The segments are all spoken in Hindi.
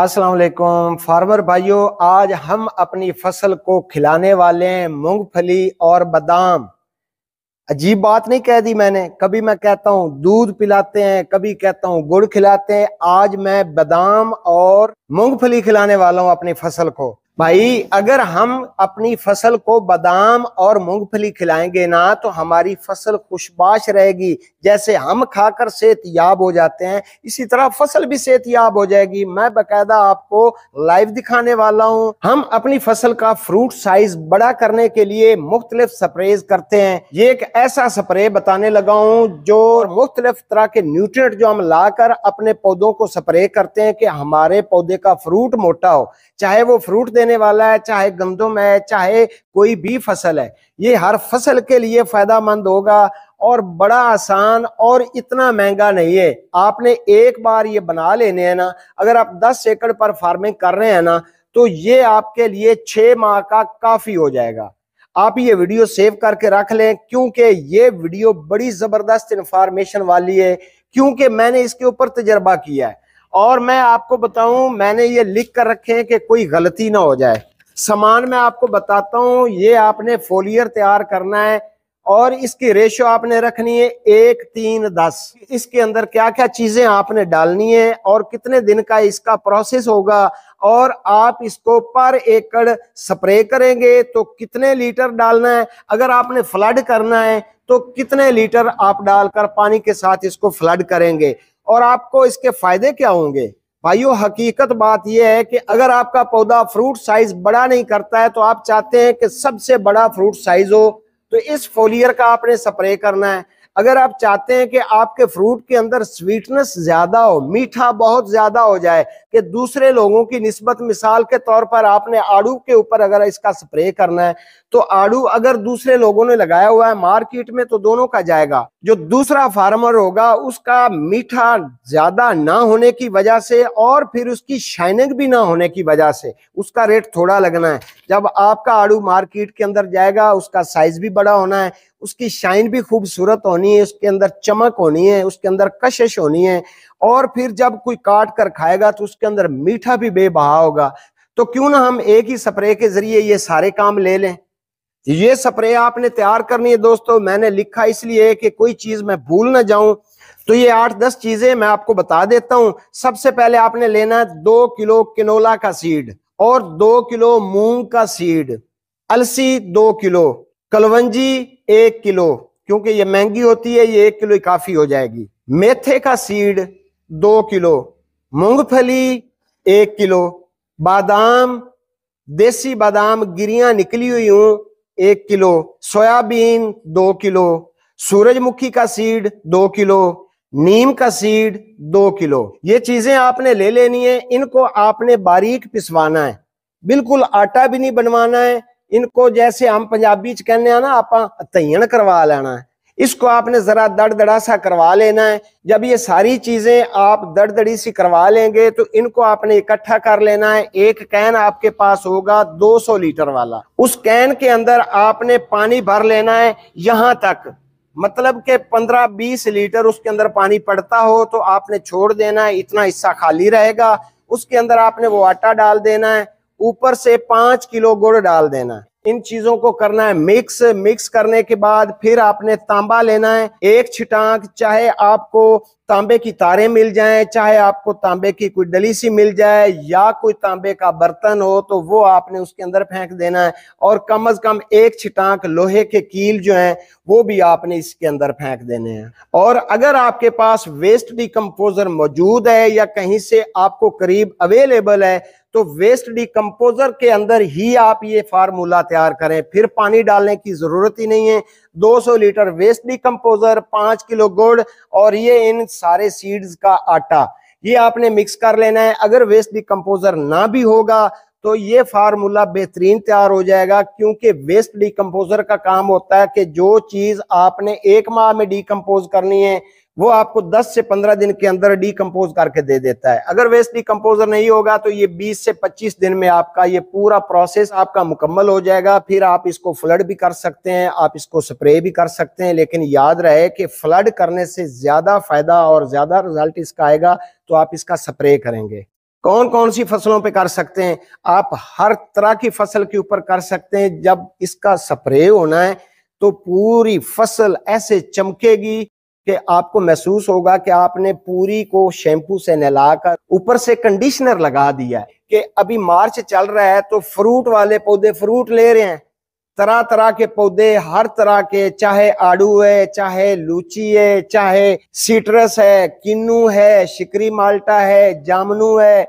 अस्सलाम फार्मर भाइयों आज हम अपनी फसल को खिलाने वाले हैं मूंगफली और बादाम अजीब बात नहीं कह दी मैंने कभी मैं कहता हूँ दूध पिलाते हैं कभी कहता हूँ गुड़ खिलाते हैं आज मैं बादाम और मूंगफली खिलाने वाला हूँ अपनी फसल को भाई अगर हम अपनी फसल को बादाम और मूंगफली खिलाएंगे ना तो हमारी फसल खुशबाश रहेगी जैसे हम खाकर सेहत याब हो जाते हैं इसी तरह फसल भी सेहत याब हो जाएगी मैं बकायदा आपको लाइव दिखाने वाला हूं हम अपनी फसल का फ्रूट साइज बड़ा करने के लिए मुख्तलिफ स्प्रेज करते हैं ये एक ऐसा स्प्रे बताने लगा हूं जो मुख्तलिफ तरह के न्यूट्रिएंट जो हम लाकर अपने पौधों को स्प्रे करते हैं कि हमारे पौधे का फ्रूट मोटा हो चाहे वो फ्रूट देने वाला है चाहे गंदम है चाहे कोई भी फसल है ये हर फसल के लिए फायदामंद होगा और बड़ा आसान और इतना महंगा नहीं है आपने एक बार ये बना लेने हैं ना अगर आप 10 एकड़ पर फार्मिंग कर रहे हैं ना तो ये आपके लिए छः माह का काफ़ी हो जाएगा आप ये वीडियो सेव करके रख लें क्योंकि ये वीडियो बड़ी ज़बरदस्त इंफॉर्मेशन वाली है क्योंकि मैंने इसके ऊपर तजर्बा किया है और मैं आपको बताऊं मैंने ये लिख कर रखे हैं कि कोई गलती ना हो जाए सामान मैं आपको बताता हूं ये आपने फोलियर तैयार करना है और इसकी रेशो आपने रखनी है एक तीन दस इसके अंदर क्या क्या चीजें आपने डालनी है और कितने दिन का इसका प्रोसेस होगा और आप इसको पर एकड़ स्प्रे करेंगे तो कितने लीटर डालना है अगर आपने फ्लड करना है तो कितने लीटर आप डालकर पानी के साथ इसको फ्लड करेंगे और आपको इसके फायदे क्या होंगे भाइयों हकीकत बात यह है कि अगर आपका पौधा फ्रूट साइज बड़ा नहीं करता है तो आप चाहते हैं कि सबसे बड़ा फ्रूट साइज हो तो इस फोलियर का आपने स्प्रे करना है अगर आप चाहते हैं कि आपके फ्रूट के अंदर स्वीटनेस ज्यादा हो मीठा बहुत ज्यादा हो जाए कि दूसरे लोगों की नस्बत मिसाल के तौर पर आपने आड़ू के ऊपर अगर इसका स्प्रे करना है तो आड़ू अगर दूसरे लोगों ने लगाया हुआ है मार्केट में तो दोनों का जाएगा जो दूसरा फार्मर होगा उसका मीठा ज्यादा ना होने की वजह से और फिर उसकी शाइनिंग भी ना होने की वजह से उसका रेट थोड़ा लगना है जब आपका आड़ू मार्केट के अंदर जाएगा उसका साइज भी बड़ा होना है उसकी शाइन भी खूबसूरत होनी है उसके अंदर चमक होनी है उसके अंदर कशिश होनी है और फिर जब कोई काट कर खाएगा तो उसके अंदर मीठा भी बेबहा होगा तो क्यों ना हम एक ही स्प्रे के जरिए ये सारे काम ले लें ये स्प्रे आपने तैयार करनी है दोस्तों मैंने लिखा इसलिए कि कोई चीज मैं भूल ना जाऊं तो ये आठ दस चीजें मैं आपको बता देता हूं सबसे पहले आपने लेना है दो किलो किनोला का सीड और दो किलो मूंग का सीड अलसी दो किलो कलवंजी एक किलो क्योंकि ये महंगी होती है ये एक किलो काफी हो जाएगी मेथे का सीड दो किलो मूंगफली एक किलो बादाम देसी बादाम गिरियां निकली हुई हूं एक किलो सोयाबीन दो किलो सूरजमुखी का सीड दो किलो नीम का सीड दो किलो ये चीजें आपने ले लेनी है इनको आपने बारीक पिसवाना है बिल्कुल आटा भी नहीं बनवाना है इनको जैसे हम पंजाबी च कहने ना आप तयन करवा लेना है इसको आपने ज़रा दड़ा सा करवा लेना है जब ये सारी चीज़ें आप दड़ी सी करवा लेंगे तो इनको आपने इकट्ठा कर लेना है एक कैन आपके पास होगा 200 लीटर वाला उस कैन के अंदर आपने पानी भर लेना है यहाँ तक मतलब के 15-20 लीटर उसके अंदर पानी पड़ता हो तो आपने छोड़ देना है इतना हिस्सा खाली रहेगा उसके अंदर आपने वो आटा डाल देना है ऊपर से पांच किलो गुड़ डाल देना है इन चीजों को करना है मिक्स मिक्स करने के बाद फिर आपने तांबा लेना है एक छिटांक चाहे आपको तांबे की तारें मिल जाएं चाहे आपको तांबे की कोई डलीसी मिल जाए या कोई तांबे का बर्तन हो तो वो आपने उसके अंदर फेंक देना है और कम अज कम एक छिटांक लोहे के कील जो हैं वो भी आपने इसके अंदर फेंक देने हैं और अगर आपके पास वेस्ट डिकम्पोजर मौजूद है या कहीं से आपको करीब अवेलेबल है तो वेस्ट डिकम्पोजर के अंदर ही आप ये फार्मूला तैयार करें फिर पानी डालने की जरूरत ही नहीं है 200 लीटर वेस्ट डिकम्पोजर पांच किलो गुड़ और ये इन सारे सीड्स का आटा ये आपने मिक्स कर लेना है अगर वेस्ट डिकम्पोजर ना भी होगा तो ये फार्मूला बेहतरीन तैयार हो जाएगा क्योंकि वेस्ट डिकम्पोजर का काम होता है कि जो चीज आपने एक माह में डिकम्पोज करनी है वो आपको 10 से 15 दिन के अंदर डीकम्पोज करके दे देता है अगर वेस्ट डीकम्पोजर नहीं होगा तो ये 20 से 25 दिन में आपका ये पूरा प्रोसेस आपका मुकम्मल हो जाएगा फिर आप इसको फ्लड भी कर सकते हैं आप इसको स्प्रे भी कर सकते हैं लेकिन याद रहे कि फ्लड करने से ज्यादा फायदा और ज्यादा रिजल्ट इसका आएगा तो आप इसका स्प्रे करेंगे कौन कौन सी फसलों पे कर सकते हैं आप हर तरह की फसल के ऊपर कर सकते हैं जब इसका स्प्रे होना है तो पूरी फसल ऐसे चमकेगी कि आपको महसूस होगा कि आपने पूरी को शैम्पू से नहलाकर ऊपर से कंडीशनर लगा दिया है कि अभी मार्च चल रहा है तो फ्रूट वाले पौधे फ्रूट ले रहे हैं तरह तरह के पौधे हर तरह के चाहे आड़ू है चाहे लूची है चाहे सीट्रस है किन्नू है शिकरी माल्टा है जामनू है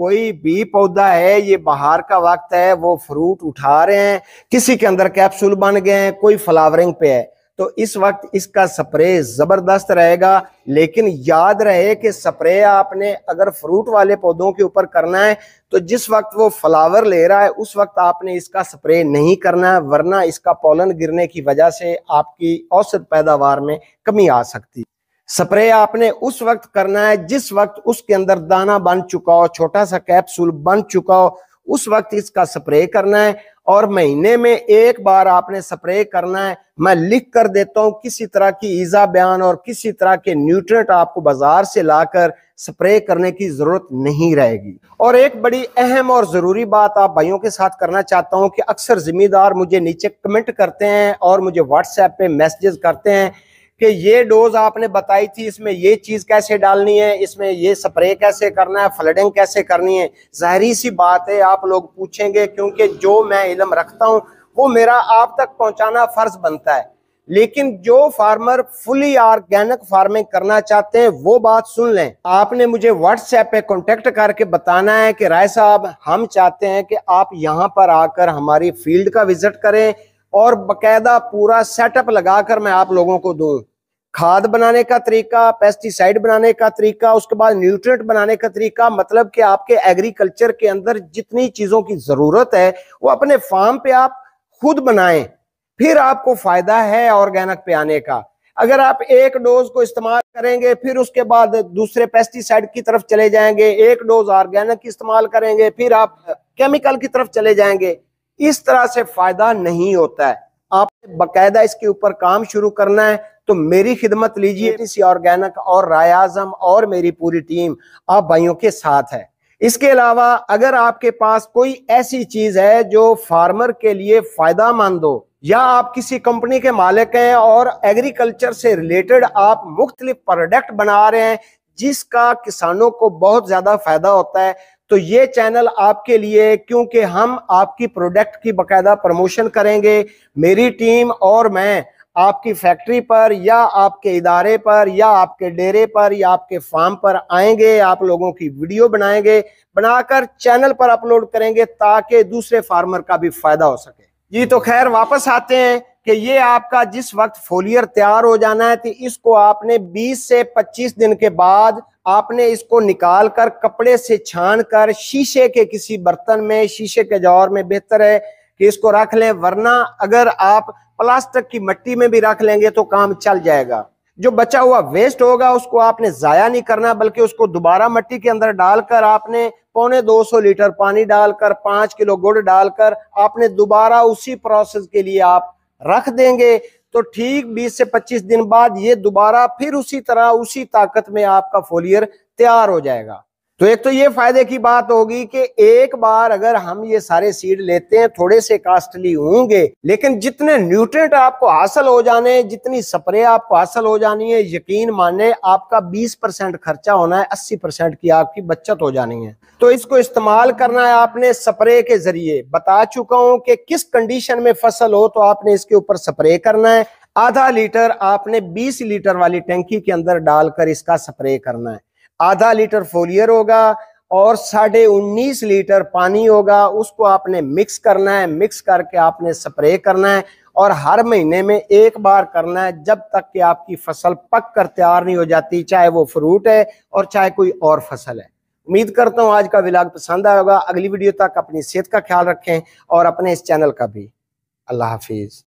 कोई भी पौधा है ये बाहर का वक्त है वो फ्रूट उठा रहे हैं किसी के अंदर कैप्सूल बन गए हैं कोई फ्लावरिंग पे है तो इस वक्त इसका स्प्रे ज़बरदस्त रहेगा लेकिन याद रहे कि स्प्रे आपने अगर फ्रूट वाले पौधों के ऊपर करना है तो जिस वक्त वो फ्लावर ले रहा है उस वक्त आपने इसका स्प्रे नहीं करना है वरना इसका पोलन गिरने की वजह से आपकी औसत पैदावार में कमी आ सकती है स्प्रे आपने उस वक्त करना है जिस वक्त उसके अंदर दाना बन चुका हो छोटा सा कैप्सूल बन चुका हो उस वक्त इसका स्प्रे करना है और महीने में एक बार आपने स्प्रे करना है मैं लिख कर देता हूं किसी तरह की ईजा बयान और किसी तरह के न्यूट्रेंट आपको बाजार से लाकर स्प्रे करने की जरूरत नहीं रहेगी और एक बड़ी अहम और जरूरी बात आप भाइयों के साथ करना चाहता हूं कि अक्सर जिम्मेदार मुझे नीचे कमेंट करते हैं और मुझे व्हाट्सएप पे मैसेजेस करते हैं कि ये डोज आपने बताई थी इसमें ये चीज कैसे डालनी है इसमें ये स्प्रे कैसे करना है फ्लडिंग कैसे करनी है जहरी सी बात है आप लोग पूछेंगे क्योंकि जो मैं इलम रखता हूँ वो मेरा आप तक पहुंचाना फर्ज बनता है लेकिन जो फार्मर फुली ऑर्गेनिक फार्मिंग करना चाहते हैं वो बात सुन लें आपने मुझे व्हाट्सएप पे कॉन्टेक्ट करके बताना है कि राय साहब हम चाहते हैं कि आप यहाँ पर आकर हमारी फील्ड का विजिट करें और बकायदा पूरा सेटअप लगाकर मैं आप लोगों को दूं खाद बनाने का तरीका पेस्टिसाइड बनाने का तरीका उसके बाद न्यूट्रिएंट बनाने का तरीका मतलब कि आपके एग्रीकल्चर के अंदर जितनी चीजों की जरूरत है वो अपने फार्म पे आप खुद बनाएं फिर आपको फायदा है ऑर्गेनिक पे आने का अगर आप एक डोज को इस्तेमाल करेंगे फिर उसके बाद दूसरे पेस्टिसाइड की तरफ चले जाएंगे एक डोज ऑर्गेनिक इस्तेमाल करेंगे फिर आप केमिकल की तरफ चले जाएंगे इस तरह से फायदा नहीं होता है आप बकायदा इसके ऊपर काम शुरू करना है तो मेरी खिदमत लीजिए किसी ऑर्गेनिक और राय आजम और मेरी पूरी टीम आप भाइयों के साथ है इसके अलावा अगर आपके पास कोई ऐसी चीज है जो फार्मर के लिए फायदा मंद हो या आप किसी कंपनी के मालिक हैं और एग्रीकल्चर से रिलेटेड आप मुख्तलिफ प्रोडक्ट बना रहे हैं जिसका किसानों को बहुत ज्यादा फायदा होता है तो ये चैनल आपके लिए क्योंकि हम आपकी प्रोडक्ट की बकायदा प्रमोशन करेंगे मेरी टीम और मैं आपकी फैक्ट्री पर या आपके इदारे पर या आपके डेरे पर या आपके फार्म पर आएंगे आप लोगों की वीडियो बनाएंगे बनाकर चैनल पर अपलोड करेंगे ताकि दूसरे फार्मर का भी फायदा हो सके जी तो खैर वापस आते हैं कि ये आपका जिस वक्त फोलियर तैयार हो जाना है तो इसको आपने 20 से 25 दिन के बाद आपने इसको निकाल कर कपड़े से छान कर शीशे के किसी बर्तन में शीशे के जौर में बेहतर है कि इसको रख लें वरना अगर आप प्लास्टिक की मट्टी में भी रख लेंगे तो काम चल जाएगा जो बचा हुआ वेस्ट होगा उसको आपने जाया नहीं करना बल्कि उसको दोबारा मट्टी के अंदर डालकर आपने पौने 200 लीटर पानी डालकर पांच किलो गुड़ डालकर आपने दोबारा उसी प्रोसेस के लिए आप रख देंगे तो ठीक 20 से 25 दिन बाद ये दोबारा फिर उसी तरह उसी ताकत में आपका फोलियर तैयार हो जाएगा तो एक तो ये फायदे की बात होगी कि एक बार अगर हम ये सारे सीड लेते हैं थोड़े से कास्टली होंगे लेकिन जितने न्यूट्रेंट आपको हासिल हो जाने जितनी स्प्रे आपको हासिल हो जानी है यकीन माने आपका 20 परसेंट खर्चा होना है 80 परसेंट की आपकी बचत हो जानी है तो इसको इस्तेमाल करना है आपने स्प्रे के जरिए बता चुका हूं कि किस कंडीशन में फसल हो तो आपने इसके ऊपर स्प्रे करना है आधा लीटर आपने बीस लीटर वाली टैंकी के अंदर डालकर इसका स्प्रे करना है आधा लीटर फोलियर होगा और साढ़े उन्नीस लीटर पानी होगा उसको आपने मिक्स करना है मिक्स करके आपने स्प्रे करना है और हर महीने में एक बार करना है जब तक कि आपकी फसल पक कर तैयार नहीं हो जाती चाहे वो फ्रूट है और चाहे कोई और फसल है उम्मीद करता हूँ आज का विलाग पसंद आएगा अगली वीडियो तक अपनी सेहत का ख्याल रखें और अपने इस चैनल का भी अल्लाह हाफिज़